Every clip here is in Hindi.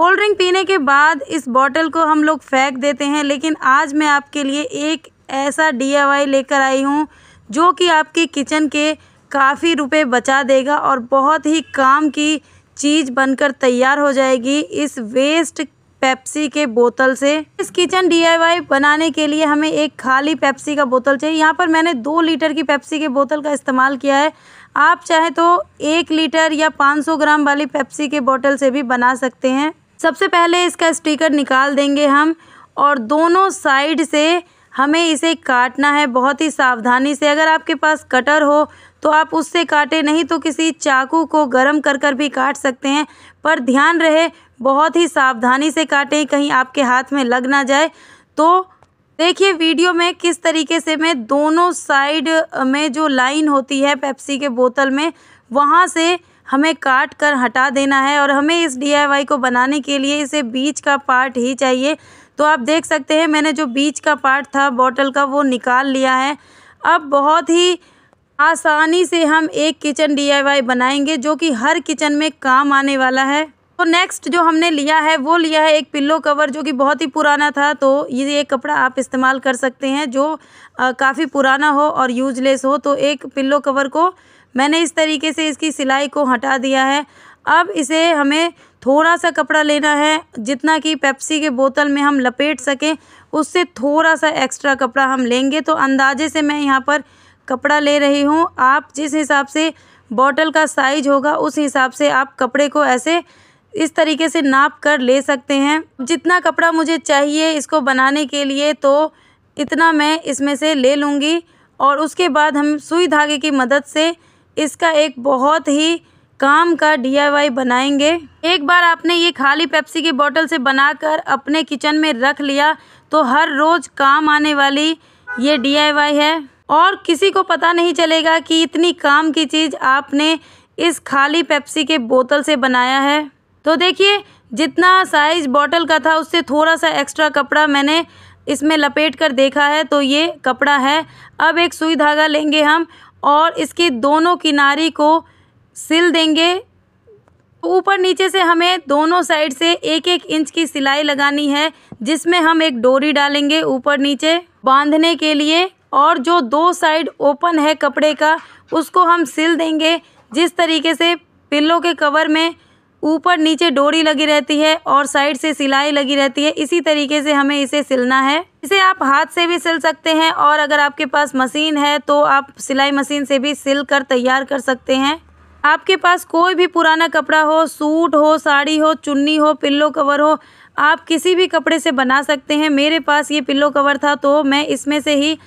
कोल्ड ड्रिंक पीने के बाद इस बॉटल को हम लोग फेंक देते हैं लेकिन आज मैं आपके लिए एक ऐसा डी लेकर आई हूँ जो कि आपके किचन के काफ़ी रुपए बचा देगा और बहुत ही काम की चीज़ बनकर तैयार हो जाएगी इस वेस्ट पेप्सी के बोतल से इस किचन डीआईवाई बनाने के लिए हमें एक खाली पेप्सी का बोतल चाहिए यहाँ पर मैंने दो लीटर की पेप्सी के बोतल का इस्तेमाल किया है आप चाहे तो एक लीटर या 500 ग्राम वाली पेप्सी के बोतल से भी बना सकते हैं सबसे पहले इसका स्टिकर निकाल देंगे हम और दोनों साइड से हमें इसे काटना है बहुत ही सावधानी से अगर आपके पास कटर हो तो आप उससे काटें नहीं तो किसी चाकू को गर्म कर कर भी काट सकते हैं पर ध्यान रहे बहुत ही सावधानी से काटें कहीं आपके हाथ में लग ना जाए तो देखिए वीडियो में किस तरीके से मैं दोनों साइड में जो लाइन होती है पेप्सी के बोतल में वहाँ से हमें काट कर हटा देना है और हमें इस डी को बनाने के लिए इसे बीच का पार्ट ही चाहिए तो आप देख सकते हैं मैंने जो बीच का पार्ट था बॉटल का वो निकाल लिया है अब बहुत ही आसानी से हम एक किचन डी बनाएंगे जो कि हर किचन में काम आने वाला है तो नेक्स्ट जो हमने लिया है वो लिया है एक पिल्लो कवर जो कि बहुत ही पुराना था तो ये एक कपड़ा आप इस्तेमाल कर सकते हैं जो काफ़ी पुराना हो और यूजलेस हो तो एक पिल्लो कवर को मैंने इस तरीके से इसकी सिलाई को हटा दिया है अब इसे हमें थोड़ा सा कपड़ा लेना है जितना कि पेप्सी के बोतल में हम लपेट सकें उससे थोड़ा सा एक्स्ट्रा कपड़ा हम लेंगे तो अंदाजे से मैं यहाँ पर कपड़ा ले रही हूँ आप जिस हिसाब से बॉटल का साइज होगा उस हिसाब से आप कपड़े को ऐसे इस तरीके से नाप कर ले सकते हैं जितना कपड़ा मुझे चाहिए इसको बनाने के लिए तो इतना मैं इसमें से ले लूँगी और उसके बाद हम सुई धागे की मदद से इसका एक बहुत ही काम का डी बनाएंगे एक बार आपने ये खाली पेप्सी की बोतल से बनाकर अपने किचन में रख लिया तो हर रोज़ काम आने वाली ये डी है और किसी को पता नहीं चलेगा कि इतनी काम की चीज़ आपने इस खाली पेप्सी के बोतल से बनाया है तो देखिए जितना साइज़ बॉटल का था उससे थोड़ा सा एक्स्ट्रा कपड़ा मैंने इसमें लपेट कर देखा है तो ये कपड़ा है अब एक सुई धागा लेंगे हम और इसके दोनों किनारे को सिल देंगे ऊपर नीचे से हमें दोनों साइड से एक एक इंच की सिलाई लगानी है जिसमें हम एक डोरी डालेंगे ऊपर नीचे बांधने के लिए और जो दो साइड ओपन है कपड़े का उसको हम सिल देंगे जिस तरीके से पिल्लों के कवर में ऊपर नीचे डोरी लगी रहती है और साइड से सिलाई लगी रहती है इसी तरीके से हमें इसे सिलना है इसे आप हाथ से भी सिल सकते हैं और अगर आपके पास मशीन है तो आप सिलाई मशीन से भी सिल कर तैयार कर सकते हैं आपके पास कोई भी पुराना कपड़ा हो सूट हो साड़ी हो चुन्नी हो पिल्लो कवर हो आप किसी भी कपड़े से बना सकते हैं मेरे पास ये पिल्लो कवर था तो मैं इसमें से ही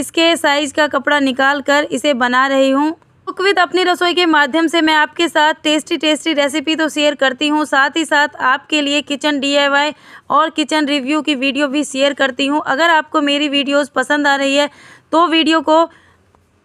इसके साइज़ का कपड़ा निकाल कर इसे बना रही हूँ कुकविद अपनी रसोई के माध्यम से मैं आपके साथ टेस्टी टेस्टी रेसिपी तो शेयर करती हूँ साथ ही साथ आपके लिए किचन डीआईवाई और किचन रिव्यू की वीडियो भी शेयर करती हूँ अगर आपको मेरी वीडियोस पसंद आ रही है तो वीडियो को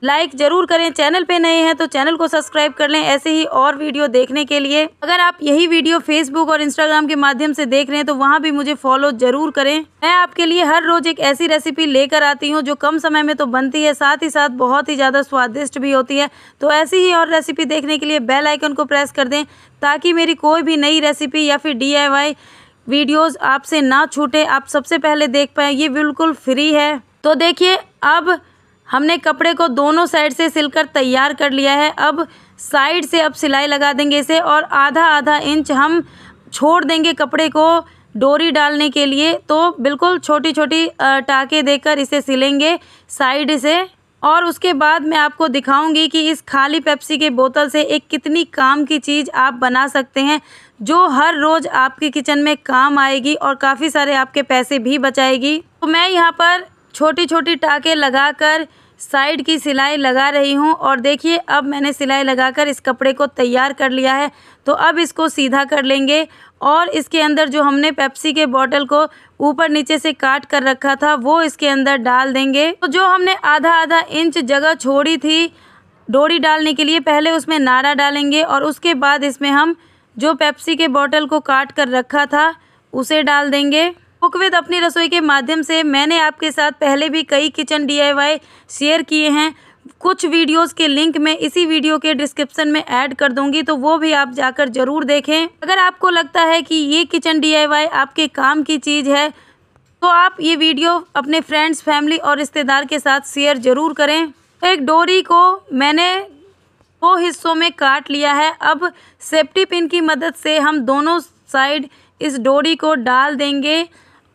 लाइक जरूर करें चैनल पे नए हैं तो चैनल को सब्सक्राइब कर लें ऐसे ही और वीडियो देखने के लिए अगर आप यही वीडियो फेसबुक और इंस्टाग्राम के माध्यम से देख रहे हैं तो वहाँ भी मुझे फॉलो जरूर करें मैं आपके लिए हर रोज एक ऐसी रेसिपी लेकर आती हूँ जो कम समय में तो बनती है साथ ही साथ बहुत ही ज़्यादा स्वादिष्ट भी होती है तो ऐसी ही और रेसिपी देखने के लिए बेल आइकन को प्रेस कर दें ताकि मेरी कोई भी नई रेसिपी या फिर डी वीडियोस आपसे ना छूटे आप सबसे पहले देख पाए ये बिल्कुल फ्री है तो देखिए अब हमने कपड़े को दोनों साइड से सिलकर तैयार कर लिया है अब साइड से अब सिलाई लगा देंगे इसे और आधा आधा इंच हम छोड़ देंगे कपड़े को डोरी डालने के लिए तो बिल्कुल छोटी छोटी टाके देकर इसे सिलेंगे साइड से और उसके बाद मैं आपको दिखाऊंगी कि इस खाली पेप्सी के बोतल से एक कितनी काम की चीज़ आप बना सकते हैं जो हर रोज़ आपके किचन में काम आएगी और काफ़ी सारे आपके पैसे भी बचाएगी तो मैं यहाँ पर छोटी छोटी टाँके लगाकर साइड की सिलाई लगा रही हूँ और देखिए अब मैंने सिलाई लगाकर इस कपड़े को तैयार कर लिया है तो अब इसको सीधा कर लेंगे और इसके अंदर जो हमने पेप्सी के बॉटल को ऊपर नीचे से काट कर रखा था वो इसके अंदर डाल देंगे तो जो हमने आधा आधा इंच जगह छोड़ी थी डोरी डालने के लिए पहले उसमें नारा डालेंगे और उसके बाद इसमें हम जो पेप्सी के बॉटल को काट कर रखा था उसे डाल देंगे कुकविद अपनी रसोई के माध्यम से मैंने आपके साथ पहले भी कई किचन डीआईवाई शेयर किए हैं कुछ वीडियोस के लिंक मैं इसी वीडियो के डिस्क्रिप्शन में ऐड कर दूंगी तो वो भी आप जाकर ज़रूर देखें अगर आपको लगता है कि ये किचन डीआईवाई आपके काम की चीज़ है तो आप ये वीडियो अपने फ्रेंड्स फैमिली और रिश्तेदार के साथ शेयर ज़रूर करें एक डोरी को मैंने दो हिस्सों में काट लिया है अब सेफ्टी पिन की मदद से हम दोनों साइड इस डोरी को डाल देंगे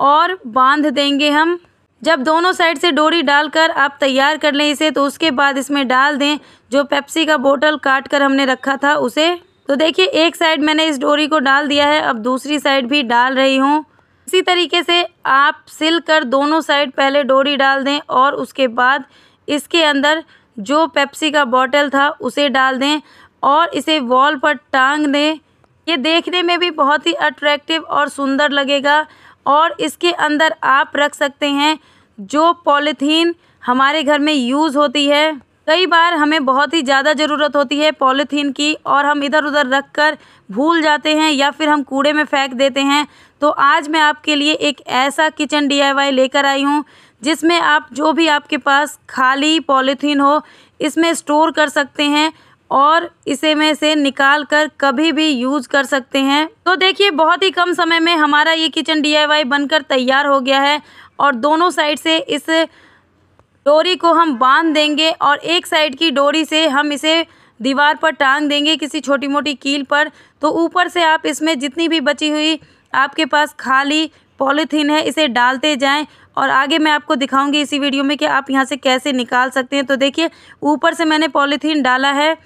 और बांध देंगे हम जब दोनों साइड से डोरी डालकर आप तैयार कर लें इसे तो उसके बाद इसमें डाल दें जो पेप्सी का बोतल काट कर हमने रखा था उसे तो देखिए एक साइड मैंने इस डोरी को डाल दिया है अब दूसरी साइड भी डाल रही हूँ इसी तरीके से आप सिल कर दोनों साइड पहले डोरी डाल दें और उसके बाद इसके अंदर जो पेप्सी का बॉटल था उसे डाल दें और इसे वॉल पर टांग दें ये देखने में भी बहुत ही अट्रैक्टिव और सुंदर लगेगा और इसके अंदर आप रख सकते हैं जो पॉलीथीन हमारे घर में यूज़ होती है कई बार हमें बहुत ही ज़्यादा ज़रूरत होती है पॉलीथीन की और हम इधर उधर रख कर भूल जाते हैं या फिर हम कूड़े में फेंक देते हैं तो आज मैं आपके लिए एक ऐसा किचन डीआईवाई लेकर आई हूँ जिसमें आप जो भी आपके पास खाली पॉलीथीन हो इसमें स्टोर कर सकते हैं और इसे में से निकाल कर कभी भी यूज़ कर सकते हैं तो देखिए बहुत ही कम समय में हमारा ये किचन डीआईवाई बनकर तैयार हो गया है और दोनों साइड से इस डोरी को हम बांध देंगे और एक साइड की डोरी से हम इसे दीवार पर टांग देंगे किसी छोटी मोटी कील पर तो ऊपर से आप इसमें जितनी भी बची हुई आपके पास खाली पॉलीथीन है इसे डालते जाएं और आगे मैं आपको दिखाऊंगी इसी वीडियो में कि आप यहाँ से कैसे निकाल सकते हैं तो देखिए ऊपर से मैंने पॉलीथीन डाला है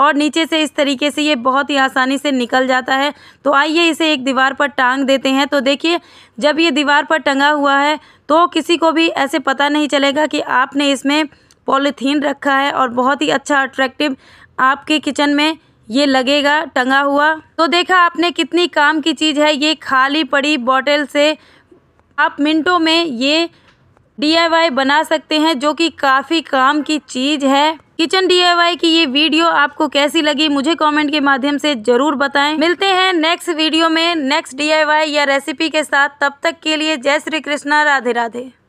और नीचे से इस तरीके से ये बहुत ही आसानी से निकल जाता है तो आइए इसे एक दीवार पर टांग देते हैं तो देखिए जब ये दीवार पर टंगा हुआ है तो किसी को भी ऐसे पता नहीं चलेगा कि आपने इसमें पॉलीथीन रखा है और बहुत ही अच्छा अट्रैक्टिव आपके किचन में ये लगेगा टंगा हुआ तो देखा आपने कितनी काम की चीज़ है ये खाली पड़ी बॉटल से आप मिनटों में ये डीआईवाई बना सकते हैं जो कि काफ़ी काम की चीज़ है किचन डीआईवाई की ये वीडियो आपको कैसी लगी मुझे कमेंट के माध्यम से ज़रूर बताएं मिलते हैं नेक्स्ट वीडियो में नेक्स्ट डीआईवाई या रेसिपी के साथ तब तक के लिए जय श्री कृष्णा राधे राधे